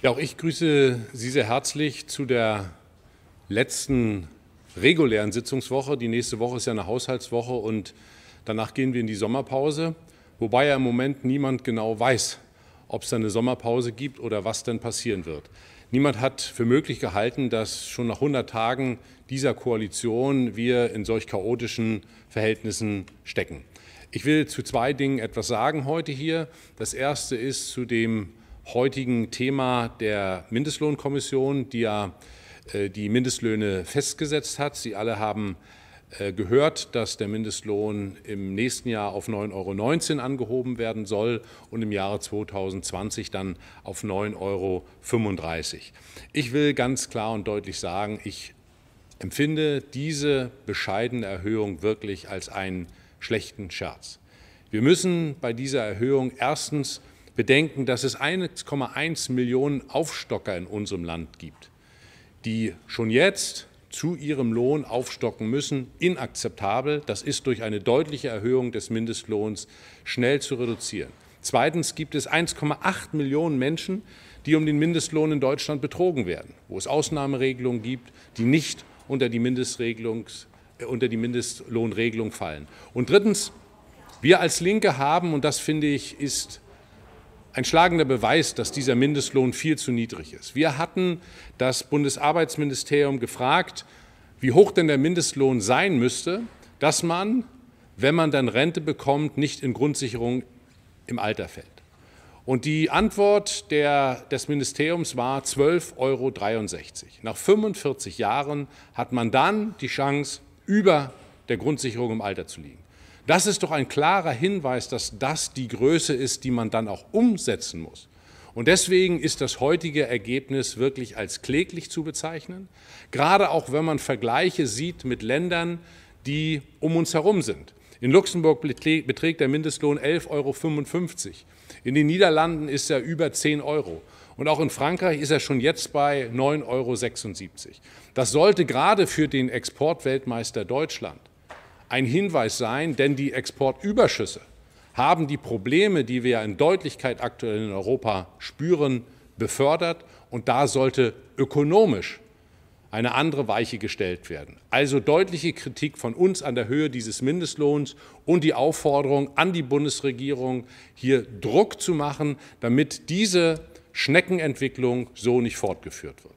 Ja, auch ich grüße Sie sehr herzlich zu der letzten regulären Sitzungswoche. Die nächste Woche ist ja eine Haushaltswoche und danach gehen wir in die Sommerpause, wobei ja im Moment niemand genau weiß, ob es da eine Sommerpause gibt oder was denn passieren wird. Niemand hat für möglich gehalten, dass schon nach 100 Tagen dieser Koalition wir in solch chaotischen Verhältnissen stecken. Ich will zu zwei Dingen etwas sagen heute hier. Das erste ist zu dem heutigen Thema der Mindestlohnkommission, die ja äh, die Mindestlöhne festgesetzt hat. Sie alle haben äh, gehört, dass der Mindestlohn im nächsten Jahr auf 9,19 Euro angehoben werden soll und im Jahre 2020 dann auf 9,35 Euro. Ich will ganz klar und deutlich sagen, ich empfinde diese bescheidene Erhöhung wirklich als einen schlechten Scherz. Wir müssen bei dieser Erhöhung erstens bedenken, dass es 1,1 Millionen Aufstocker in unserem Land gibt, die schon jetzt zu ihrem Lohn aufstocken müssen, inakzeptabel. Das ist durch eine deutliche Erhöhung des Mindestlohns schnell zu reduzieren. Zweitens gibt es 1,8 Millionen Menschen, die um den Mindestlohn in Deutschland betrogen werden, wo es Ausnahmeregelungen gibt, die nicht unter die, äh, unter die Mindestlohnregelung fallen. Und drittens, wir als Linke haben, und das finde ich, ist ein schlagender Beweis, dass dieser Mindestlohn viel zu niedrig ist. Wir hatten das Bundesarbeitsministerium gefragt, wie hoch denn der Mindestlohn sein müsste, dass man, wenn man dann Rente bekommt, nicht in Grundsicherung im Alter fällt. Und die Antwort der, des Ministeriums war 12,63 Euro. Nach 45 Jahren hat man dann die Chance, über der Grundsicherung im Alter zu liegen. Das ist doch ein klarer Hinweis, dass das die Größe ist, die man dann auch umsetzen muss. Und deswegen ist das heutige Ergebnis wirklich als kläglich zu bezeichnen, gerade auch wenn man Vergleiche sieht mit Ländern, die um uns herum sind. In Luxemburg beträgt der Mindestlohn 11,55 Euro. In den Niederlanden ist er über 10 Euro. Und auch in Frankreich ist er schon jetzt bei 9,76 Euro. Das sollte gerade für den Exportweltmeister Deutschland ein Hinweis sein, denn die Exportüberschüsse haben die Probleme, die wir in Deutlichkeit aktuell in Europa spüren, befördert und da sollte ökonomisch eine andere Weiche gestellt werden. Also deutliche Kritik von uns an der Höhe dieses Mindestlohns und die Aufforderung an die Bundesregierung, hier Druck zu machen, damit diese Schneckenentwicklung so nicht fortgeführt wird.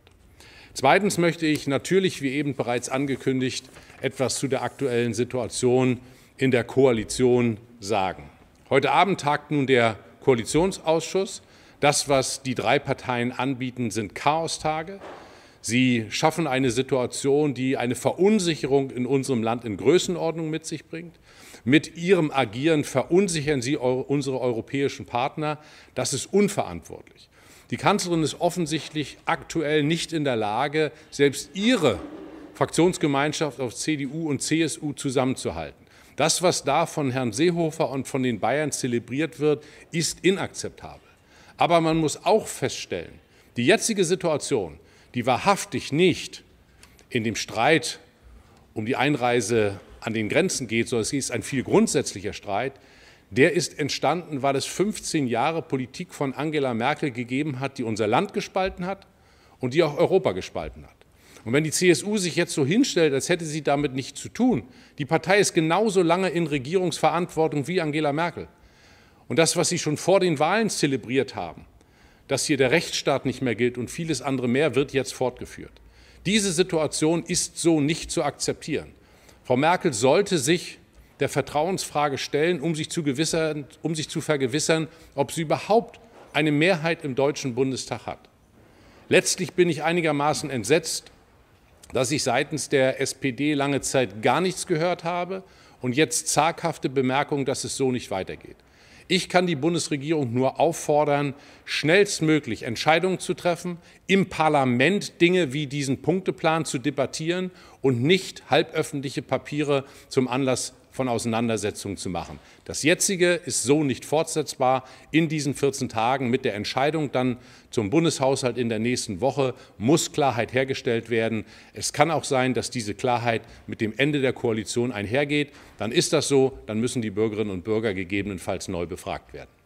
Zweitens möchte ich natürlich, wie eben bereits angekündigt, etwas zu der aktuellen Situation in der Koalition sagen. Heute Abend tagt nun der Koalitionsausschuss. Das, was die drei Parteien anbieten, sind Chaostage. Sie schaffen eine Situation, die eine Verunsicherung in unserem Land in Größenordnung mit sich bringt. Mit ihrem Agieren verunsichern sie unsere europäischen Partner. Das ist unverantwortlich. Die Kanzlerin ist offensichtlich aktuell nicht in der Lage, selbst ihre Fraktionsgemeinschaft auf CDU und CSU zusammenzuhalten. Das, was da von Herrn Seehofer und von den Bayern zelebriert wird, ist inakzeptabel. Aber man muss auch feststellen, die jetzige Situation, die wahrhaftig nicht in dem Streit um die Einreise an den Grenzen geht, sondern es ist ein viel grundsätzlicher Streit, der ist entstanden, weil es 15 Jahre Politik von Angela Merkel gegeben hat, die unser Land gespalten hat und die auch Europa gespalten hat. Und wenn die CSU sich jetzt so hinstellt, als hätte sie damit nichts zu tun, die Partei ist genauso lange in Regierungsverantwortung wie Angela Merkel. Und das, was sie schon vor den Wahlen zelebriert haben, dass hier der Rechtsstaat nicht mehr gilt und vieles andere mehr, wird jetzt fortgeführt. Diese Situation ist so nicht zu akzeptieren. Frau Merkel sollte sich der Vertrauensfrage stellen, um sich zu, gewissern, um sich zu vergewissern, ob sie überhaupt eine Mehrheit im Deutschen Bundestag hat. Letztlich bin ich einigermaßen entsetzt, dass ich seitens der SPD lange Zeit gar nichts gehört habe und jetzt zaghafte Bemerkungen, dass es so nicht weitergeht. Ich kann die Bundesregierung nur auffordern, schnellstmöglich Entscheidungen zu treffen, im Parlament Dinge wie diesen Punkteplan zu debattieren und nicht halböffentliche Papiere zum Anlass von Auseinandersetzungen zu machen. Das jetzige ist so nicht fortsetzbar. In diesen 14 Tagen mit der Entscheidung dann zum Bundeshaushalt in der nächsten Woche muss Klarheit hergestellt werden. Es kann auch sein, dass diese Klarheit mit dem Ende der Koalition einhergeht. Dann ist das so, dann müssen die Bürgerinnen und Bürger gegebenenfalls neu befragt werden.